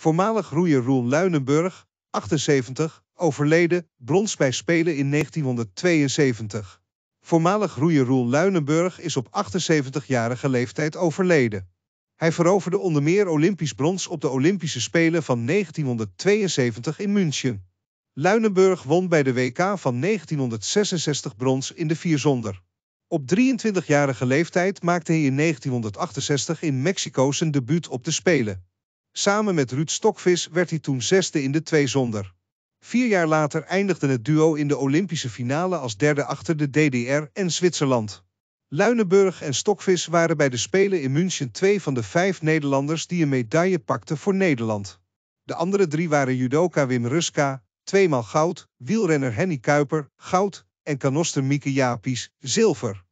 voormalig roeier Roel Luinenburg, 78, overleden, brons bij Spelen in 1972. Voormalig roeier Roel Luinenburg is op 78-jarige leeftijd overleden. Hij veroverde onder meer Olympisch brons op de Olympische Spelen van 1972 in München. Luinenburg won bij de WK van 1966 brons in de vierzonder. Op 23-jarige leeftijd maakte hij in 1968 in Mexico zijn debuut op de Spelen. Samen met Ruud Stokvis werd hij toen zesde in de twee zonder. Vier jaar later eindigde het duo in de Olympische finale als derde achter de DDR en Zwitserland. Luinenburg en Stokvis waren bij de Spelen in München twee van de vijf Nederlanders die een medaille pakten voor Nederland. De andere drie waren judoka Wim Ruska, tweemaal goud, wielrenner Henny Kuiper, goud en kanoster Mieke Japies, zilver.